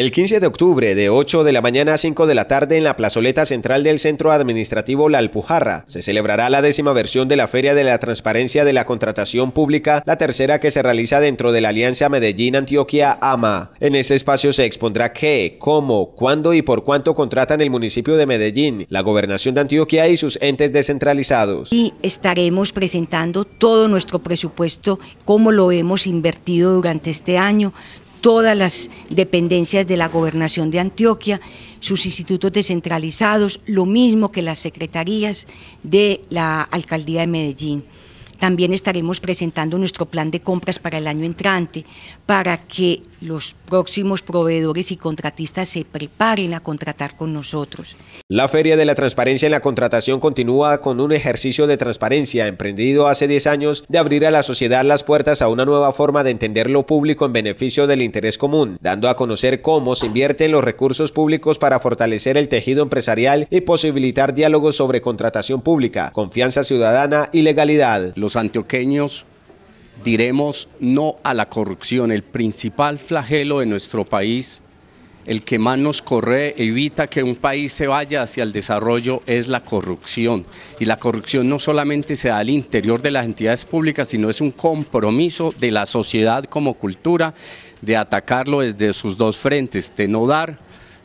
El 15 de octubre, de 8 de la mañana a 5 de la tarde, en la plazoleta central del Centro Administrativo La Alpujarra, se celebrará la décima versión de la Feria de la Transparencia de la Contratación Pública, la tercera que se realiza dentro de la Alianza Medellín-Antioquia AMA. En este espacio se expondrá qué, cómo, cuándo y por cuánto contratan el municipio de Medellín, la Gobernación de Antioquia y sus entes descentralizados. Y estaremos presentando todo nuestro presupuesto, cómo lo hemos invertido durante este año, todas las dependencias de la gobernación de Antioquia, sus institutos descentralizados, lo mismo que las secretarías de la alcaldía de Medellín. También estaremos presentando nuestro plan de compras para el año entrante, para que los próximos proveedores y contratistas se preparen a contratar con nosotros. La Feria de la Transparencia en la Contratación continúa con un ejercicio de transparencia emprendido hace 10 años de abrir a la sociedad las puertas a una nueva forma de entender lo público en beneficio del interés común, dando a conocer cómo se invierten los recursos públicos para fortalecer el tejido empresarial y posibilitar diálogos sobre contratación pública, confianza ciudadana y legalidad los antioqueños diremos no a la corrupción, el principal flagelo de nuestro país, el que más nos corre, evita que un país se vaya hacia el desarrollo, es la corrupción. Y la corrupción no solamente se da al interior de las entidades públicas, sino es un compromiso de la sociedad como cultura de atacarlo desde sus dos frentes, de no dar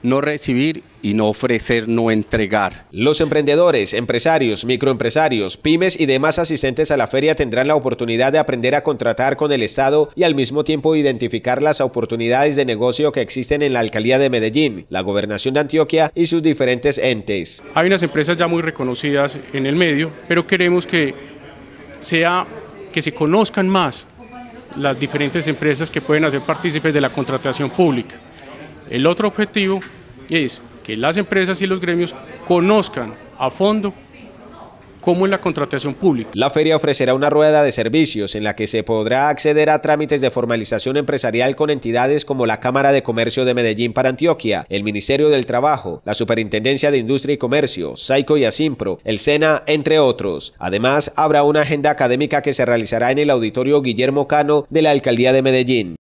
no recibir y no ofrecer, no entregar. Los emprendedores, empresarios, microempresarios, pymes y demás asistentes a la feria tendrán la oportunidad de aprender a contratar con el Estado y al mismo tiempo identificar las oportunidades de negocio que existen en la Alcaldía de Medellín, la Gobernación de Antioquia y sus diferentes entes. Hay unas empresas ya muy reconocidas en el medio, pero queremos que sea que se conozcan más las diferentes empresas que pueden hacer partícipes de la contratación pública. El otro objetivo es que las empresas y los gremios conozcan a fondo cómo es la contratación pública. La feria ofrecerá una rueda de servicios en la que se podrá acceder a trámites de formalización empresarial con entidades como la Cámara de Comercio de Medellín para Antioquia, el Ministerio del Trabajo, la Superintendencia de Industria y Comercio, SAICO y ASIMPRO, el SENA, entre otros. Además, habrá una agenda académica que se realizará en el Auditorio Guillermo Cano de la Alcaldía de Medellín.